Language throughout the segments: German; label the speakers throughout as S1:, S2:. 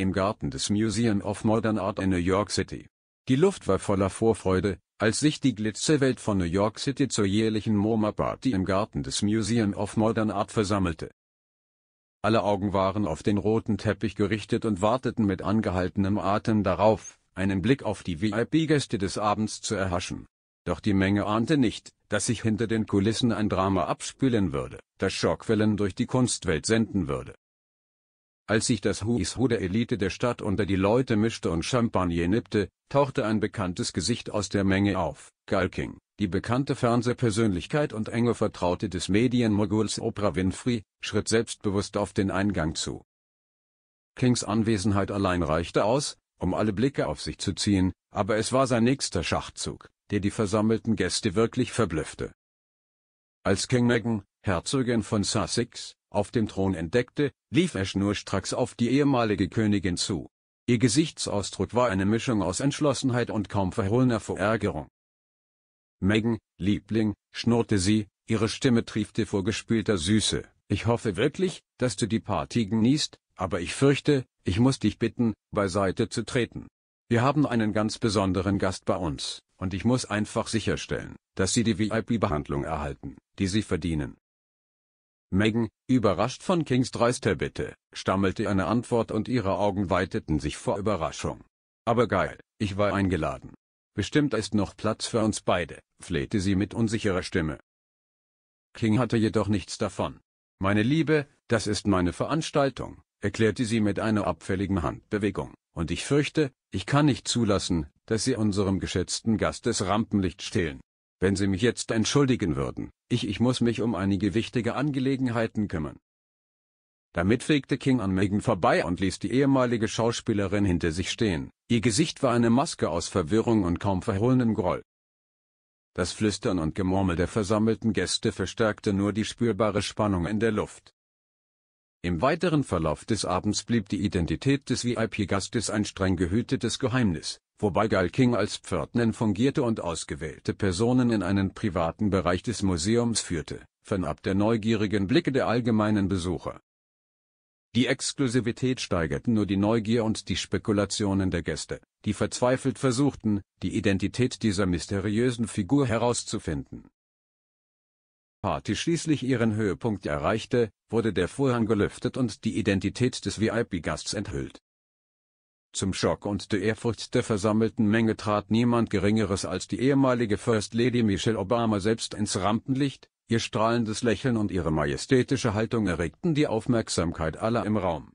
S1: im Garten des Museum of Modern Art in New York City. Die Luft war voller Vorfreude, als sich die Glitzerwelt von New York City zur jährlichen MoMA-Party im Garten des Museum of Modern Art versammelte. Alle Augen waren auf den roten Teppich gerichtet und warteten mit angehaltenem Atem darauf, einen Blick auf die VIP-Gäste des Abends zu erhaschen. Doch die Menge ahnte nicht, dass sich hinter den Kulissen ein Drama abspülen würde, das Schockwellen durch die Kunstwelt senden würde. Als sich das Huishu der Elite der Stadt unter die Leute mischte und Champagner nippte, tauchte ein bekanntes Gesicht aus der Menge auf. Galking, die bekannte Fernsehpersönlichkeit und enge Vertraute des Medienmoguls Oprah Winfrey, schritt selbstbewusst auf den Eingang zu. Kings Anwesenheit allein reichte aus, um alle Blicke auf sich zu ziehen, aber es war sein nächster Schachzug, der die versammelten Gäste wirklich verblüffte. Als King Meghan, Herzogin von Sussex, auf dem Thron entdeckte, lief er schnurstracks auf die ehemalige Königin zu. Ihr Gesichtsausdruck war eine Mischung aus Entschlossenheit und kaum verhohlener Verärgerung. Megan, Liebling, schnurrte sie, ihre Stimme triefte vor gespülter Süße, ich hoffe wirklich, dass du die Party genießt, aber ich fürchte, ich muss dich bitten, beiseite zu treten. Wir haben einen ganz besonderen Gast bei uns, und ich muss einfach sicherstellen, dass sie die VIP-Behandlung erhalten, die sie verdienen. Megan, überrascht von Kings dreister Bitte, stammelte eine Antwort und ihre Augen weiteten sich vor Überraschung. Aber geil, ich war eingeladen. Bestimmt ist noch Platz für uns beide, flehte sie mit unsicherer Stimme. King hatte jedoch nichts davon. Meine Liebe, das ist meine Veranstaltung, erklärte sie mit einer abfälligen Handbewegung, und ich fürchte, ich kann nicht zulassen, dass Sie unserem geschätzten Gast das Rampenlicht stehlen. Wenn Sie mich jetzt entschuldigen würden, ich ich muss mich um einige wichtige Angelegenheiten kümmern. Damit fegte King an Megan vorbei und ließ die ehemalige Schauspielerin hinter sich stehen. Ihr Gesicht war eine Maske aus Verwirrung und kaum verhohlenem Groll. Das Flüstern und Gemurmel der versammelten Gäste verstärkte nur die spürbare Spannung in der Luft. Im weiteren Verlauf des Abends blieb die Identität des VIP-Gastes ein streng gehütetes Geheimnis wobei Gal King als Pförtner fungierte und ausgewählte Personen in einen privaten Bereich des Museums führte, fernab der neugierigen Blicke der allgemeinen Besucher. Die Exklusivität steigerten nur die Neugier und die Spekulationen der Gäste, die verzweifelt versuchten, die Identität dieser mysteriösen Figur herauszufinden. Party schließlich ihren Höhepunkt erreichte, wurde der Vorhang gelüftet und die Identität des VIP-Gasts enthüllt. Zum Schock und der Ehrfurcht der versammelten Menge trat niemand Geringeres als die ehemalige First Lady Michelle Obama selbst ins Rampenlicht, ihr strahlendes Lächeln und ihre majestätische Haltung erregten die Aufmerksamkeit aller im Raum.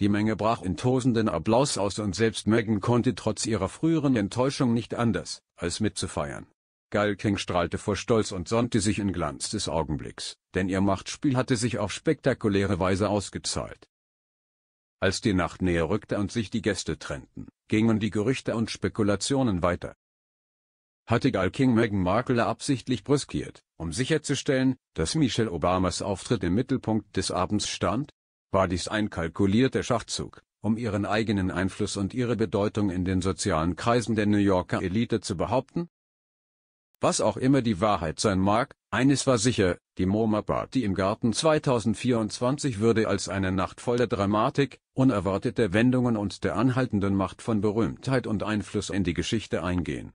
S1: Die Menge brach in tosenden Applaus aus und selbst Megan konnte trotz ihrer früheren Enttäuschung nicht anders, als mitzufeiern. Gail King strahlte vor Stolz und sonnte sich in Glanz des Augenblicks, denn ihr Machtspiel hatte sich auf spektakuläre Weise ausgezahlt. Als die Nacht näher rückte und sich die Gäste trennten, gingen die Gerüchte und Spekulationen weiter. Hatte Gal King Meghan Markle absichtlich brüskiert, um sicherzustellen, dass Michelle Obamas Auftritt im Mittelpunkt des Abends stand? War dies ein kalkulierter Schachzug, um ihren eigenen Einfluss und ihre Bedeutung in den sozialen Kreisen der New Yorker Elite zu behaupten? Was auch immer die Wahrheit sein mag, eines war sicher, die MoMA-Party im Garten 2024 würde als eine Nacht voller Dramatik, unerwarteter Wendungen und der anhaltenden Macht von Berühmtheit und Einfluss in die Geschichte eingehen